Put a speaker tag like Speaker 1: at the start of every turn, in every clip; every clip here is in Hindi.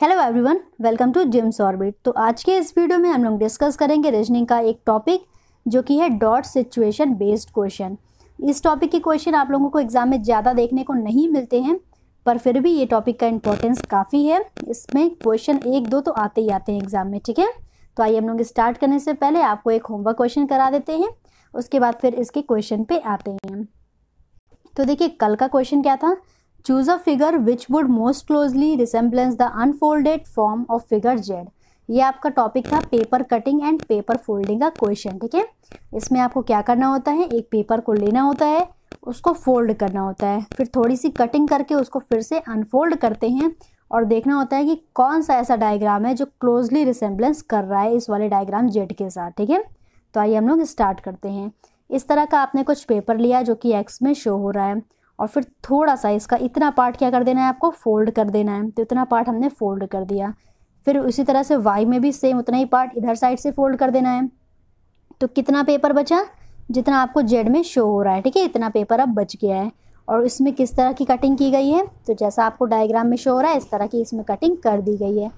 Speaker 1: hello everyone welcome to Jim's Orbit तो आज के इस वीडियो में हम लोग डिस्कस करेंगे रीजनिंग का एक टॉपिक जो कि है डॉट सिचुएशन बेस्ड क्वेश्चन इस टॉपिक के क्वेश्चन आप लोगों को एग्जाम में ज़्यादा देखने को नहीं मिलते हैं पर फिर भी ये टॉपिक का इंपॉर्टेंस काफ़ी है इसमें क्वेश्चन एक दो तो आते ही आते हैं एग्जाम में ठीक है तो आइए हम लोग स्टार्ट करने से पहले आपको एक होमवर्क क्वेश्चन करा देते हैं उसके बाद फिर इसके क्वेश्चन पे आते हैं तो देखिए कल का क्वेश्चन क्या था choose a figure which would most closely resemblance the unfolded form of figure Z ये आपका टॉपिक था paper cutting and paper folding का क्वेश्चन ठीक है इसमें आपको क्या करना होता है एक पेपर को लेना होता है उसको फोल्ड करना होता है फिर थोड़ी सी कटिंग करके उसको फिर से अनफोल्ड करते हैं और देखना होता है कि कौन सा ऐसा डायग्राम है जो क्लोजली रिसेम्बलेंस कर रहा है इस वाले डायग्राम जेड के साथ ठीक है तो आइए हम लोग स्टार्ट करते हैं इस तरह का आपने कुछ पेपर लिया जो कि एक्स में शो हो रहा है और फिर थोड़ा सा इसका इतना पार्ट क्या कर देना है आपको फोल्ड कर देना है तो इतना पार्ट हमने फोल्ड कर दिया फिर उसी तरह से वाई में भी सेम उतना ही पार्ट इधर साइड से फोल्ड कर देना है तो कितना पेपर बचा जितना आपको जेड में शो हो रहा है ठीक है इतना पेपर अब बच गया है और इसमें किस तरह की कटिंग की गई है तो जैसा आपको डायग्राम में शो हो रहा है इस तरह की इसमें कटिंग कर दी गई है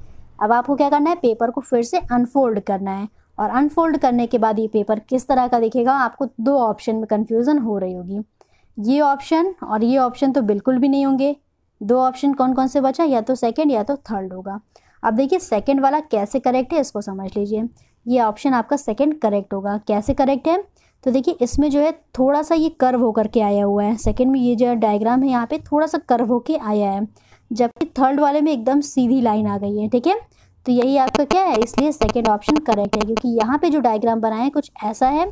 Speaker 1: अब आपको क्या करना है पेपर को फिर से अनफोल्ड करना है और अनफोल्ड करने के बाद ये पेपर किस तरह का दिखेगा आपको दो ऑप्शन में कन्फ्यूज़न हो रही होगी ये ऑप्शन और ये ऑप्शन तो बिल्कुल भी नहीं होंगे दो ऑप्शन कौन कौन से बचा या तो सेकेंड या तो थर्ड होगा अब देखिए सेकेंड वाला कैसे करेक्ट है इसको समझ लीजिए ये ऑप्शन आपका सेकेंड करेक्ट होगा कैसे करेक्ट है तो देखिए इसमें जो है थोड़ा सा ये कर्व होकर के आया हुआ है सेकेंड में ये जो डायग्राम है यहाँ पे थोड़ा सा कर्व होके आया है जबकि थर्ड वाले में एकदम सीधी लाइन आ गई है ठीक है तो यही आपका क्या है इसलिए सेकेंड ऑप्शन करेक्ट है क्योंकि यहाँ पे जो डायग्राम बनाए हैं कुछ ऐसा है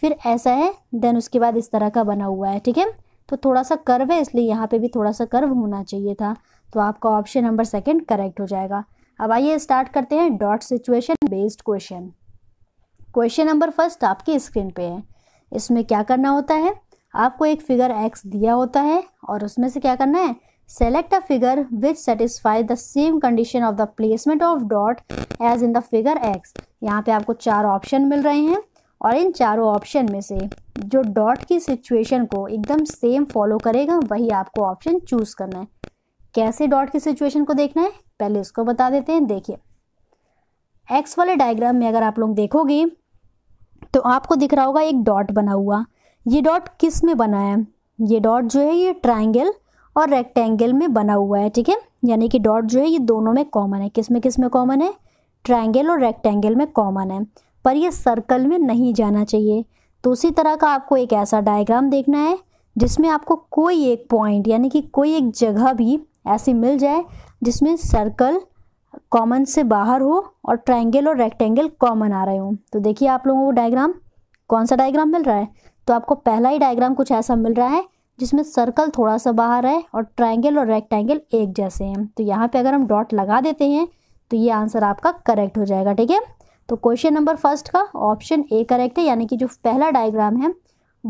Speaker 1: फिर ऐसा है देन उसके बाद इस तरह का बना हुआ है ठीक है तो थोड़ा सा कर्व है इसलिए यहाँ पे भी थोड़ा सा कर्व होना चाहिए था तो आपका ऑप्शन नंबर सेकंड करेक्ट हो जाएगा अब आइए स्टार्ट करते हैं dot situation based question question number first आपकी स्क्रीन पे है इसमें क्या करना होता है आपको एक फिगर एक्स दिया होता है और उसमें से क्या करना है select a figure which satisfy the same condition of the placement of dot as in the figure X यहाँ पे आपको चार ऑप्शन मिल रहे हैं और इन चारों ऑप्शन में से जो डॉट की सिचुएशन को एकदम सेम फॉलो करेगा वही आपको ऑप्शन चूज़ करना है कैसे डॉट की सिचुएशन को देखना है पहले इसको बता देते हैं देखिए एक्स वाले डायग्राम में अगर आप लोग देखोगे तो आपको दिख रहा होगा एक डॉट बना हुआ ये डॉट किस में बना है ये डॉट जो है ये ट्राइंगल और रेक्टेंगल में बना हुआ है ठीक है यानी कि डॉट जो है ये दोनों में कॉमन है किस में किस में कॉमन है ट्राइंगल और रेक्टेंगल में कॉमन है पर यह सर्कल में नहीं जाना चाहिए तो उसी तरह का आपको एक ऐसा डायग्राम देखना है जिसमें आपको कोई एक पॉइंट यानी कि कोई एक जगह भी ऐसी मिल जाए जिसमें सर्कल कॉमन से बाहर हो और ट्रायंगल और रेक्टेंगल कॉमन आ रहे हों तो देखिए आप लोगों को डायग्राम कौन सा डायग्राम मिल रहा है तो आपको पहला ही डायग्राम कुछ ऐसा मिल रहा है जिसमें सर्कल थोड़ा सा बाहर है और ट्रायंगल और रेक्टेंगल एक जैसे हैं तो यहाँ पे अगर हम डॉट लगा देते हैं तो ये आंसर आपका करेक्ट हो जाएगा ठीक है तो क्वेश्चन नंबर फर्स्ट का ऑप्शन ए करेक्ट है यानी कि जो पहला डायग्राम है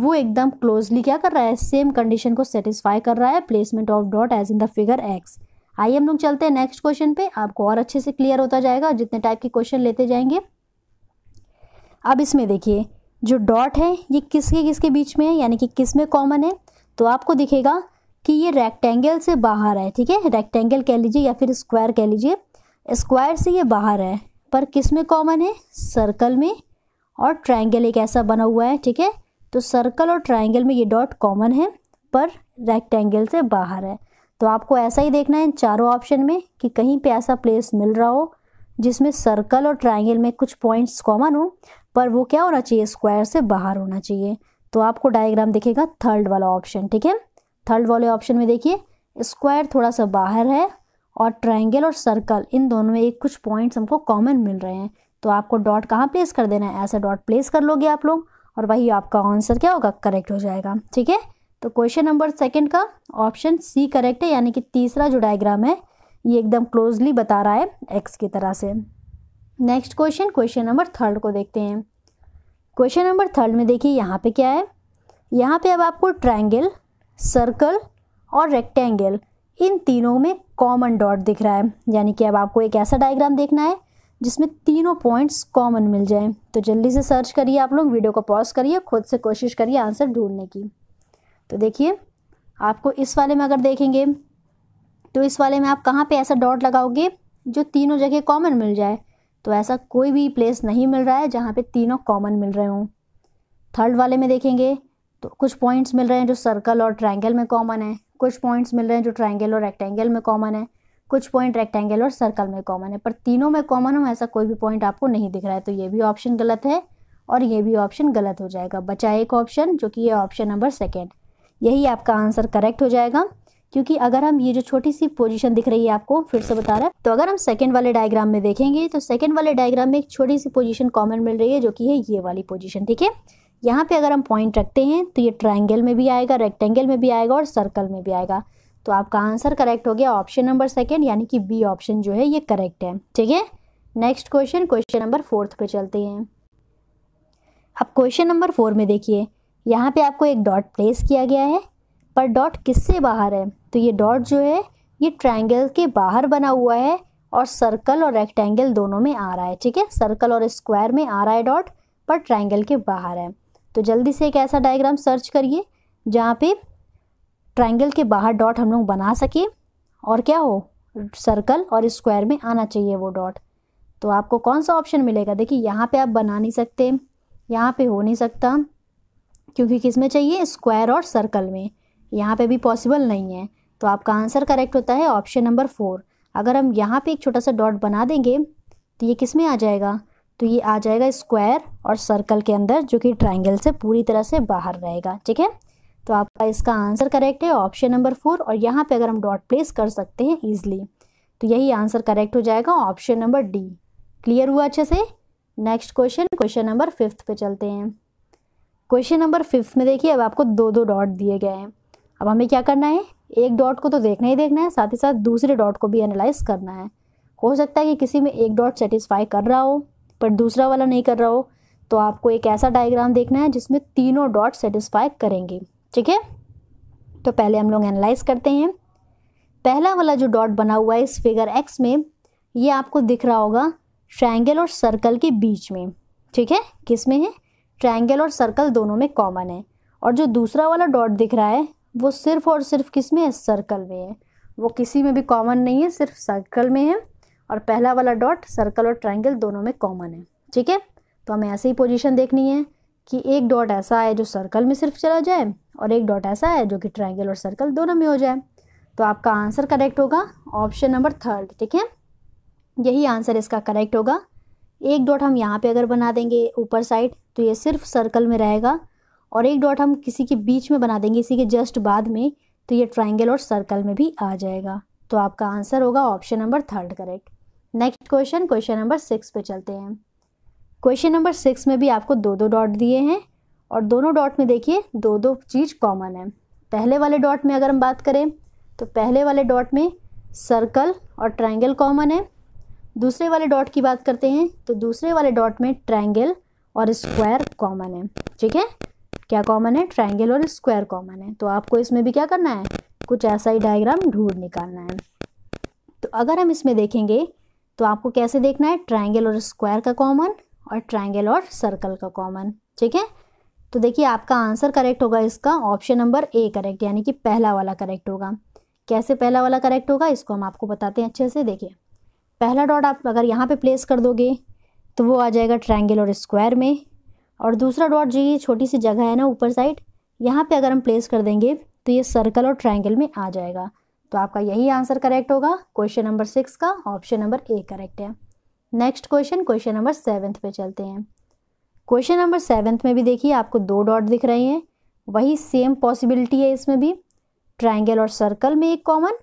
Speaker 1: वो एकदम क्लोजली क्या कर रहा है सेम कंडीशन को सेटिस्फाई कर रहा है placement of dot as in the figure X आइए हम लोग चलते हैं नेक्स्ट क्वेश्चन पे आपको और अच्छे से क्लियर होता जाएगा जितने टाइप के क्वेश्चन लेते जाएंगे अब इसमें देखिए जो डॉट है ये किसके किसके बीच में है यानी कि किस में कॉमन है तो आपको दिखेगा कि ये रेक्टेंगल से बाहर है ठीक है रेक्टेंगल कह लीजिए या फिर स्क्वायर कह लीजिए स्क्वायर से ये बाहर है पर किस में कॉमन है सर्कल में और ट्रायंगल एक ऐसा बना हुआ है ठीक है तो सर्कल और ट्रायंगल में ये डॉट कॉमन है पर रेक्टेंगल से बाहर है तो आपको ऐसा ही देखना है चारों ऑप्शन में कि कहीं पे ऐसा प्लेस मिल रहा हो जिसमें सर्कल और ट्रायंगल में कुछ पॉइंट्स कॉमन हो पर वो क्या होना चाहिए स्क्वायर से बाहर होना चाहिए तो आपको डायग्राम दिखेगा थर्ड वाला ऑप्शन ठीक है थर्ड वाले ऑप्शन में देखिए स्क्वायर थोड़ा सा बाहर है और ट्रायंगल और सर्कल इन दोनों में एक कुछ पॉइंट्स हमको कॉमन मिल रहे हैं तो आपको डॉट कहाँ प्लेस कर देना है ऐसा डॉट प्लेस कर लोगे आप लोग और वही आपका आंसर क्या होगा करेक्ट हो जाएगा ठीक है तो क्वेश्चन नंबर सेकंड का ऑप्शन सी करेक्ट है यानी कि तीसरा जो डायग्राम है ये एकदम क्लोजली बता रहा है एक्स की तरह से next question question number third को देखते हैं क्वेश्चन नंबर थर्ड में देखिए यहाँ पे क्या है यहाँ पे अब आपको ट्रायंगल सर्कल और रेक्टेंगल इन तीनों में कॉमन डॉट दिख रहा है यानी कि अब आपको एक ऐसा डायग्राम देखना है जिसमें तीनों पॉइंट्स कॉमन मिल जाएं तो जल्दी से सर्च करिए आप लोग वीडियो को पॉज करिए खुद से कोशिश करिए आंसर ढूंढने की तो देखिए आपको इस वाले में अगर देखेंगे तो इस वाले में आप कहाँ पे ऐसा डॉट लगाओगे जो तीनों जगह कॉमन मिल जाए तो ऐसा कोई भी प्लेस नहीं मिल रहा है जहाँ पर तीनों कॉमन मिल रहे हों थर्ड वाले में देखेंगे तो कुछ पॉइंट्स मिल रहे हैं जो सर्कल और ट्रायंगल में कॉमन है कुछ पॉइंट्स मिल रहे हैं जो ट्राइंगल और रेक्टेंगल में कॉमन है कुछ पॉइंट रेक्टेंगल और सर्कल में कॉमन है पर तीनों में कॉमन हो ऐसा कोई भी पॉइंट आपको नहीं दिख रहा है तो ये भी ऑप्शन गलत है और ये भी ऑप्शन गलत हो जाएगा बचा एक ऑप्शन जो कि ये ऑप्शन नंबर सेकेंड यही आपका आंसर करेक्ट हो जाएगा क्योंकि अगर हम ये जो छोटी सी पोजीशन दिख रही है आपको फिर से बता रहा है तो अगर हम सेकंड वाले डायग्राम में देखेंगे तो सेकंड वाले डायग्राम में एक छोटी सी पोजीशन कॉमन मिल रही है जो कि है ये वाली पोजीशन ठीक है यहाँ पे अगर हम पॉइंट रखते हैं तो ये ट्राइंगल में भी आएगा रेक्टेंगल में भी आएगा और सर्कल में भी आएगा तो आपका आंसर करेक्ट हो गया ऑप्शन नंबर सेकेंड यानी कि बी ऑप्शन जो है ये करेक्ट है ठीक है next question question number fourth पे चलते हैं अब क्वेश्चन नंबर फोर में देखिए यहाँ पे आपको एक डॉट प्लेस किया गया है पर डॉट किससे बाहर है तो ये डॉट जो है ये ट्राइंगल के बाहर बना हुआ है और सर्कल और रेक्टेंगल दोनों में आ रहा है ठीक है सर्कल और स्क्वायर में आ रहा है डॉट पर ट्राइंगल के बाहर है तो जल्दी से एक ऐसा डायग्राम सर्च करिए जहाँ पे ट्रायंगल के बाहर डॉट हम लोग बना सकें और क्या हो सर्कल और स्क्वायर में आना चाहिए वो डॉट तो आपको कौन सा ऑप्शन मिलेगा देखिए यहाँ पे आप बना नहीं सकते यहाँ पे हो नहीं सकता क्योंकि किस में चाहिए स्क्वायर और सर्कल में यहाँ पे भी पॉसिबल नहीं है तो आपका आंसर करेक्ट होता है ऑप्शन नंबर फोर अगर हम यहाँ पे एक छोटा सा डॉट बना देंगे तो ये किस में आ जाएगा तो ये आ जाएगा स्क्वायर और सर्कल के अंदर जो कि ट्राइंगल से पूरी तरह से बाहर रहेगा ठीक है तो आपका इसका आंसर करेक्ट है ऑप्शन नंबर फोर और यहाँ पे अगर हम डॉट प्लेस कर सकते हैं ईजिली तो यही आंसर करेक्ट हो जाएगा ऑप्शन नंबर डी क्लियर हुआ अच्छे से next question question number fifth पे चलते हैं क्वेश्चन नंबर फिफ्थ में देखिए अब आपको दो दो डॉट दिए गए हैं अब हमें क्या करना है एक डॉट को तो देखना ही देखना है साथ ही साथ दूसरे डॉट को भी एनालाइज करना है हो सकता है कि किसी में एक डॉट सेटिस्फाई कर रहा हो पर दूसरा वाला नहीं कर रहा हो तो आपको एक ऐसा डायग्राम देखना है जिसमें तीनों डॉट सेटिस्फाई करेंगे ठीक है तो पहले हम लोग एनालाइज करते हैं पहला वाला जो डॉट बना हुआ है इस फिगर एक्स में ये आपको दिख रहा होगा ट्रायंगल और सर्कल के बीच में ठीक है किस में है ट्रायंगल और सर्कल दोनों में कॉमन है और जो दूसरा वाला डॉट दिख रहा है वो सिर्फ और सिर्फ किस में है सर्कल में है वो किसी में भी कॉमन नहीं है सिर्फ सर्कल में है और पहला वाला डॉट सर्कल और ट्राइंगल दोनों में कॉमन है ठीक है तो हमें ऐसे ही पोजिशन देखनी है कि एक डॉट ऐसा है जो सर्कल में सिर्फ चला जाए और एक डॉट ऐसा है जो कि ट्राइंगल और सर्कल दोनों में हो जाए तो आपका आंसर करेक्ट होगा ऑप्शन नंबर थर्ड ठीक है यही आंसर इसका करेक्ट होगा एक डॉट हम यहाँ पे अगर बना देंगे ऊपर साइड तो ये सिर्फ सर्कल में रहेगा और एक डॉट हम किसी के बीच में बना देंगे इसी के जस्ट बाद में तो ये ट्राइंगल और सर्कल में भी आ जाएगा तो आपका आंसर होगा option number third correct next question question number six पे चलते हैं क्वेश्चन नंबर सिक्स में भी आपको दो दो डॉट दिए हैं और दोनों डॉट में देखिए दो दो चीज़ कॉमन है पहले वाले डॉट में अगर हम बात करें तो पहले वाले डॉट में सर्कल और ट्रायंगल कॉमन है दूसरे वाले डॉट की बात करते हैं तो दूसरे वाले डॉट में ट्रायंगल और स्क्वायर कॉमन है ठीक है क्या कॉमन है ट्राइंगल और स्क्वायर कॉमन है तो आपको इसमें भी क्या करना है कुछ ऐसा ही डायग्राम ढूंढ निकालना है तो अगर हम इसमें देखेंगे तो आपको कैसे देखना है ट्राइंगल और स्क्वायर का कॉमन और ट्राइंगल और सर्कल का कॉमन ठीक है तो देखिए आपका आंसर करेक्ट होगा इसका ऑप्शन नंबर ए करेक्ट यानी कि पहला वाला करेक्ट होगा कैसे पहला वाला करेक्ट होगा इसको हम आपको बताते हैं अच्छे से देखिए पहला डॉट आप अगर यहाँ पे प्लेस कर दोगे तो वो आ जाएगा ट्रायंगल और स्क्वायर में और दूसरा डॉट जो ये छोटी सी जगह है ना ऊपर साइड यहाँ पे अगर हम प्लेस कर देंगे तो ये सर्कल और ट्रायंगल में आ जाएगा तो आपका यही आंसर करेक्ट होगा क्वेश्चन नंबर सिक्स का ऑप्शन नंबर ए करेक्ट है next question question number seventh पे चलते हैं क्वेश्चन नंबर सेवन्थ में भी देखिए आपको दो डॉट दिख रहे हैं वही सेम पॉसिबिलिटी है इसमें भी ट्राइंगल और सर्कल में एक कॉमन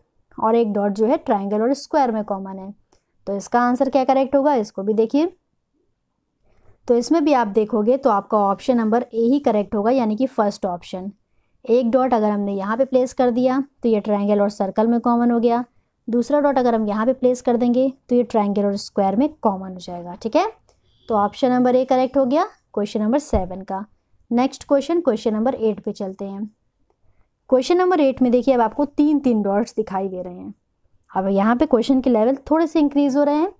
Speaker 1: और एक डॉट जो है ट्राइंगल और स्क्वायर में कॉमन है तो इसका आंसर क्या करेक्ट होगा इसको भी देखिए तो इसमें भी आप देखोगे तो आपका ऑप्शन नंबर ए ही करेक्ट होगा यानी कि फ़र्स्ट ऑप्शन एक डॉट अगर हमने यहाँ पे प्लेस कर दिया तो ये ट्रायंगल और सर्कल में कॉमन हो गया दूसरा डॉट अगर हम यहाँ पे प्लेस कर देंगे तो ये ट्रायंगल और स्क्वायर में कॉमन हो जाएगा ठीक है तो ऑप्शन नंबर ए करेक्ट हो गया क्वेश्चन नंबर सेवन का next question question number eight पे चलते हैं क्वेश्चन नंबर एट में देखिए अब आपको तीन तीन डॉट्स दिखाई दे रहे हैं अब यहाँ पे क्वेश्चन के लेवल थोड़े से इंक्रीज़ हो रहे हैं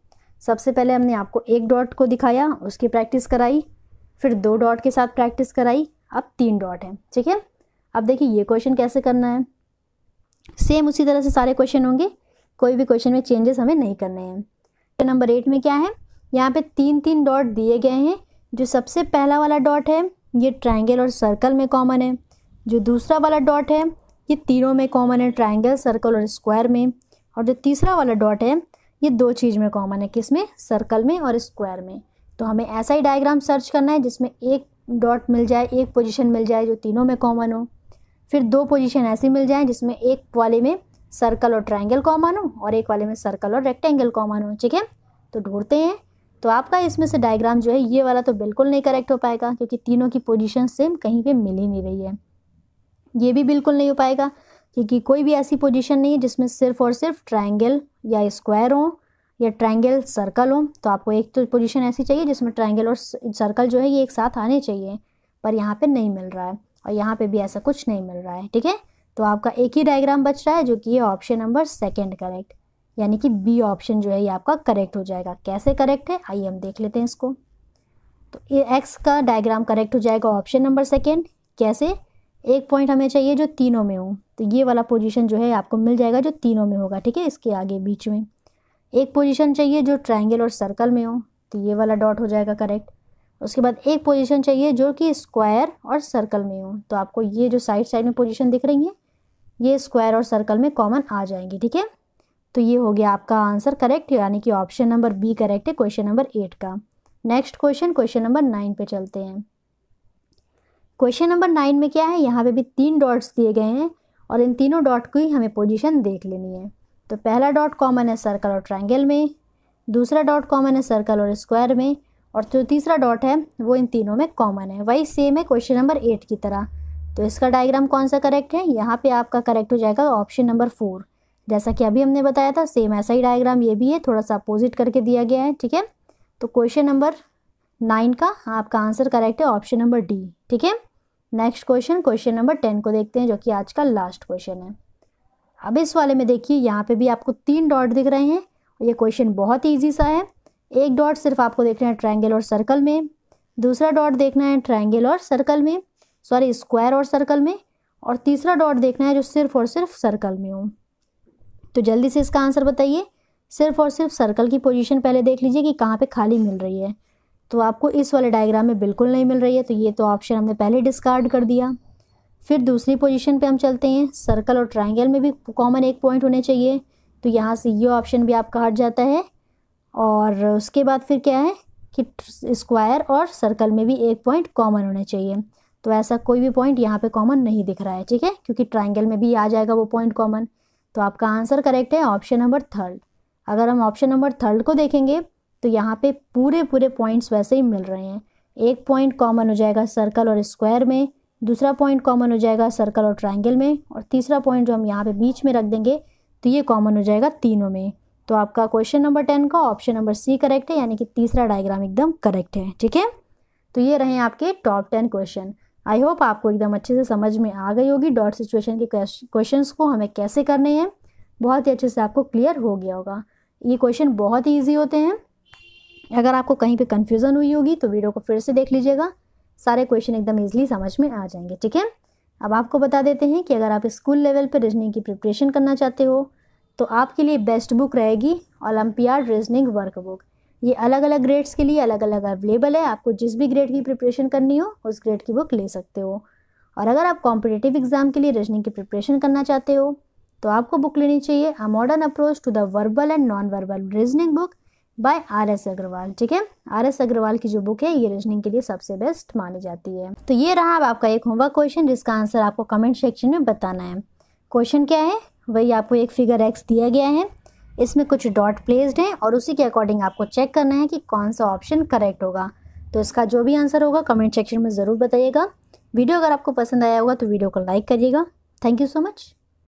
Speaker 1: सबसे पहले हमने आपको एक डॉट को दिखाया उसकी प्रैक्टिस कराई फिर दो डॉट के साथ प्रैक्टिस कराई अब तीन डॉट हैं ठीक है अब देखिए ये क्वेश्चन कैसे करना है सेम उसी तरह से सारे क्वेश्चन होंगे कोई भी क्वेश्चन में चेंजेस हमें नहीं करने हैं तो नंबर एट में क्या है यहाँ पे तीन तीन डॉट दिए गए हैं जो सबसे पहला वाला डॉट है ये ट्रायंगल और सर्कल में कॉमन है जो दूसरा वाला डॉट है ये तीनों में कॉमन है ट्रायंगल सर्कल और स्क्वायर में और जो तीसरा वाला डॉट है ये दो चीज़ में कॉमन है किस में सर्कल में और स्क्वायर में तो हमें ऐसा ही डायग्राम सर्च करना है जिसमें एक डॉट मिल जाए एक पोजीशन मिल जाए जो तीनों में कॉमन हो फिर दो पोजीशन ऐसी मिल जाए जिसमें एक वाले में सर्कल और ट्राइंगल कॉमन हो और एक वाले में सर्कल और रेक्टेंगल कॉमन हो ठीक है तो ढूंढते हैं तो आपका इसमें से डायग्राम जो है ये वाला तो बिल्कुल नहीं करेक्ट हो पाएगा क्योंकि तीनों की पोजिशन सेम कहीं पर मिल ही नहीं रही है ये भी बिल्कुल नहीं हो पाएगा क्योंकि कोई भी ऐसी पोजीशन नहीं है जिसमें सिर्फ और सिर्फ ट्रायंगल या स्क्वायर हो या ट्रायंगल सर्कल हो तो आपको एक तो पोजीशन ऐसी चाहिए जिसमें ट्रायंगल और सर्कल जो है ये एक साथ आने चाहिए पर यहाँ पे नहीं मिल रहा है और यहाँ पे भी ऐसा कुछ नहीं मिल रहा है ठीक है तो आपका एक ही डायग्राम बच रहा है जो कि ये ऑप्शन नंबर सेकेंड करेक्ट यानी कि बी ऑप्शन जो है ये आपका करेक्ट हो जाएगा कैसे करेक्ट है आइए हम देख लेते हैं इसको तो ये एक्स का डायग्राम करेक्ट हो जाएगा ऑप्शन नंबर सेकेंड कैसे एक पॉइंट हमें चाहिए जो तीनों में हो तो ये वाला पोजीशन जो है आपको मिल जाएगा जो तीनों में होगा ठीक है इसके आगे बीच में एक पोजीशन चाहिए जो ट्रायंगल और सर्कल में हो तो ये वाला डॉट हो जाएगा करेक्ट उसके बाद एक पोजीशन चाहिए जो कि स्क्वायर और सर्कल में हो तो आपको ये जो साइड साइड में पोजिशन दिख रही है ये स्क्वायर और सर्कल में कॉमन आ जाएंगी ठीक है तो ये हो गया आपका आंसर करेक्ट यानी कि ऑप्शन नंबर बी करेक्ट है क्वेश्चन नंबर एट का next question question number nine पे चलते हैं क्वेश्चन नंबर नाइन में क्या है यहाँ पे भी तीन डॉट्स दिए गए हैं और इन तीनों डॉट की हमें पोजीशन देख लेनी है तो पहला डॉट कॉमन है सर्कल और ट्राइंगल में दूसरा डॉट कॉमन है सर्कल और स्क्वायर में और जो तीसरा डॉट है वो इन तीनों में कॉमन है वही सेम है क्वेश्चन नंबर एट की तरह तो इसका डायग्राम कौन सा करेक्ट है यहाँ पे आपका करेक्ट हो जाएगा ऑप्शन नंबर फोर जैसा कि अभी हमने बताया था सेम ऐसा ही डायग्राम ये भी है थोड़ा सा अपोजिट करके दिया गया है ठीक है तो क्वेश्चन नंबर नाइन का आपका आंसर करेक्ट है ऑप्शन नंबर डी ठीक है next question question number ten को देखते हैं जो कि आज का लास्ट क्वेश्चन है अब इस वाले में देखिए यहाँ पे भी आपको तीन डॉट दिख रहे हैं ये क्वेश्चन बहुत ईजी सा है एक डॉट सिर्फ आपको देखना है ट्रायंगल और सर्कल में दूसरा डॉट देखना है ट्रायंगल और सर्कल में सॉरी स्क्वायर और सर्कल में और तीसरा डॉट देखना है जो सिर्फ और सिर्फ सर्कल में हो तो जल्दी से इसका आंसर बताइए सिर्फ और सिर्फ सर्कल की पोजीशन पहले देख लीजिए कि कहाँ पे खाली मिल रही है तो आपको इस वाले डायग्राम में बिल्कुल नहीं मिल रही है तो ये तो ऑप्शन हमने पहले डिस्कार्ड कर दिया फिर दूसरी पोजीशन पे हम चलते हैं सर्कल और ट्रायंगल में भी कॉमन एक पॉइंट होने चाहिए तो यहाँ से ये ऑप्शन भी आपका हट जाता है और उसके बाद फिर क्या है कि स्क्वायर और सर्कल में भी एक पॉइंट कॉमन होना चाहिए तो ऐसा कोई भी पॉइंट यहाँ पे कॉमन नहीं दिख रहा है ठीक है क्योंकि ट्रायंगल में भी आ जाएगा वो पॉइंट कॉमन तो आपका आंसर करेक्ट है ऑप्शन नंबर थर्ड अगर हम ऑप्शन नंबर थर्ड को देखेंगे तो यहाँ पे पूरे पूरे पॉइंट्स वैसे ही मिल रहे हैं एक पॉइंट कॉमन हो जाएगा सर्कल और स्क्वायर में दूसरा पॉइंट कॉमन हो जाएगा सर्कल और ट्राइंगल में और तीसरा पॉइंट जो हम यहाँ पे बीच में रख देंगे तो ये कॉमन हो जाएगा तीनों में तो आपका क्वेश्चन नंबर टेन का ऑप्शन नंबर सी करेक्ट है यानी कि तीसरा डायग्राम एकदम करेक्ट है ठीक है तो ये रहे आपके top ten question I hope आपको एकदम अच्छे से समझ में आ गई होगी डॉट सिचुएशन के क्वेश्चन को हमें कैसे करने हैं बहुत ही अच्छे से आपको क्लियर हो गया होगा ये क्वेश्चन बहुत ही ईजी होते हैं अगर आपको कहीं पे कन्फ्यूज़न हुई होगी तो वीडियो को फिर से देख लीजिएगा सारे क्वेश्चन एकदम ईजिली समझ में आ जाएंगे ठीक है अब आपको बता देते हैं कि अगर आप स्कूल लेवल पर रीजनिंग की प्रिपरेशन करना चाहते हो तो आपके लिए बेस्ट बुक रहेगी ओलम्पियाड रीजनिंग वर्कबुक ये अलग अलग ग्रेड्स के लिए अलग अलग अवेलेबल है आपको जिस भी ग्रेड की प्रिपरेशन करनी हो उस ग्रेड की बुक ले सकते हो और अगर आप कॉम्पिटेटिव एग्ज़ाम के लिए रीजनिंग की प्रिपरेशन करना चाहते हो तो आपको बुक लेनी चाहिए a modern approach to the verbal and non verbal reasoning book by R S Agarwal ठीक है आर एस अग्रवाल की जो बुक है ये रीजनिंग के लिए सबसे बेस्ट मानी जाती है तो ये रहा अब आपका एक होमवर्क क्वेश्चन जिसका आंसर आपको कमेंट सेक्शन में बताना है क्वेश्चन क्या है वही आपको एक फिगर एक्स दिया गया है इसमें कुछ डॉट प्लेस्ड हैं और उसी के अकॉर्डिंग आपको चेक करना है कि कौन सा ऑप्शन करेक्ट होगा तो इसका जो भी आंसर होगा कमेंट सेक्शन में ज़रूर बताइएगा वीडियो अगर आपको पसंद आया होगा तो वीडियो को लाइक करिएगा थैंक यू सो मच